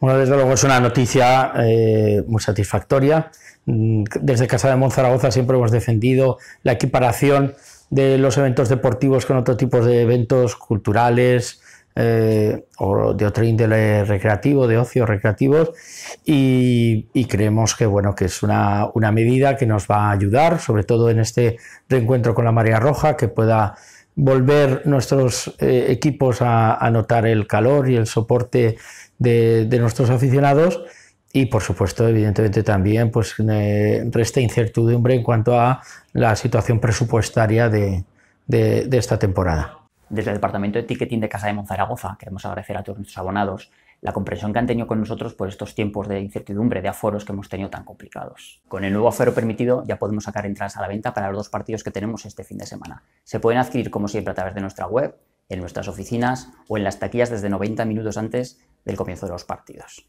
Bueno, desde luego es una noticia eh, muy satisfactoria. Mm, desde Casa de Monzaragoza siempre hemos defendido la equiparación de los eventos deportivos con otro tipo de eventos culturales, eh, o de otro índole recreativo, de ocio recreativos, y, creemos que, bueno, que es una, medida que nos va a ayudar, sobre todo en este reencuentro con la María roja, que pueda volver nuestros eh, equipos a, notar el calor y el soporte de, nuestros aficionados y por supuesto evidentemente también pues eh, resta incertidumbre en cuanto a la situación presupuestaria de esta temporada. Desde el departamento de ticketing de Casa de Monzaragoza queremos agradecer a todos nuestros abonados la comprensión que han tenido con nosotros por estos tiempos de incertidumbre de aforos que hemos tenido tan complicados. Con el nuevo aforo permitido ya podemos sacar entradas a la venta para los dos partidos que tenemos este fin de semana. Se pueden adquirir como siempre a través de nuestra web, en nuestras oficinas o en las taquillas desde 90 minutos antes del comienzo de los partidos.